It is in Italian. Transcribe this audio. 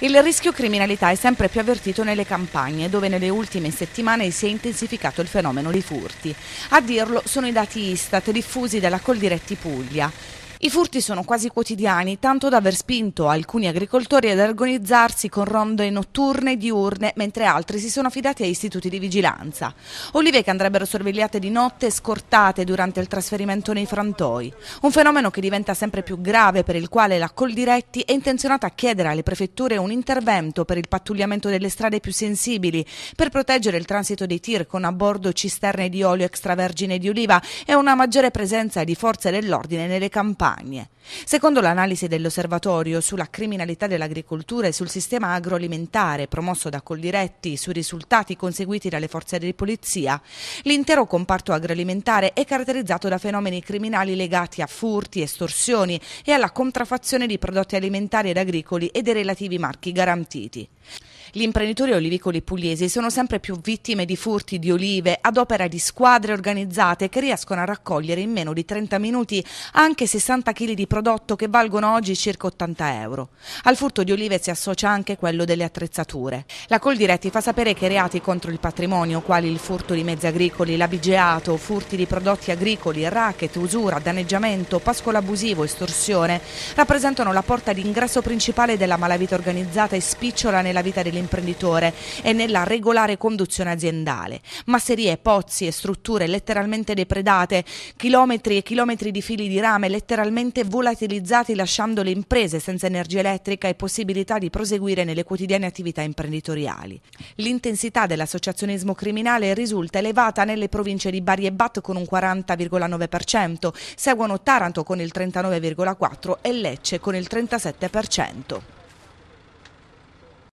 Il rischio criminalità è sempre più avvertito nelle campagne, dove nelle ultime settimane si è intensificato il fenomeno dei furti. A dirlo sono i dati Istat diffusi dalla Coldiretti Puglia. I furti sono quasi quotidiani, tanto da aver spinto alcuni agricoltori ad organizzarsi con ronde notturne e diurne, mentre altri si sono affidati a istituti di vigilanza. Olive che andrebbero sorvegliate di notte e scortate durante il trasferimento nei frantoi. Un fenomeno che diventa sempre più grave per il quale la Coldiretti è intenzionata a chiedere alle prefetture un intervento per il pattugliamento delle strade più sensibili, per proteggere il transito dei tir con a bordo cisterne di olio extravergine di oliva e una maggiore presenza di forze dell'ordine nelle campagne campagne. Secondo l'analisi dell'Osservatorio sulla criminalità dell'agricoltura e sul sistema agroalimentare promosso da Coldiretti sui risultati conseguiti dalle forze di polizia, l'intero comparto agroalimentare è caratterizzato da fenomeni criminali legati a furti, estorsioni e alla contraffazione di prodotti alimentari ed agricoli e dei relativi marchi garantiti. Gli imprenditori olivicoli pugliesi sono sempre più vittime di furti di olive ad opera di squadre organizzate che riescono a raccogliere in meno di 30 minuti anche 60 kg di prodotto che valgono oggi circa 80 euro. Al furto di olive si associa anche quello delle attrezzature. La Coldiretti fa sapere che reati contro il patrimonio, quali il furto di mezzi agricoli, l'abigeato, furti di prodotti agricoli, racket, usura, danneggiamento, pascolo abusivo, estorsione, rappresentano la porta d'ingresso principale della malavita organizzata e spicciola nella vita dell'imprenditore imprenditore e nella regolare conduzione aziendale. Masserie, pozzi e strutture letteralmente depredate, chilometri e chilometri di fili di rame letteralmente volatilizzati lasciando le imprese senza energia elettrica e possibilità di proseguire nelle quotidiane attività imprenditoriali. L'intensità dell'associazionismo criminale risulta elevata nelle province di Bari e Bat con un 40,9%, seguono Taranto con il 39,4% e Lecce con il 37%.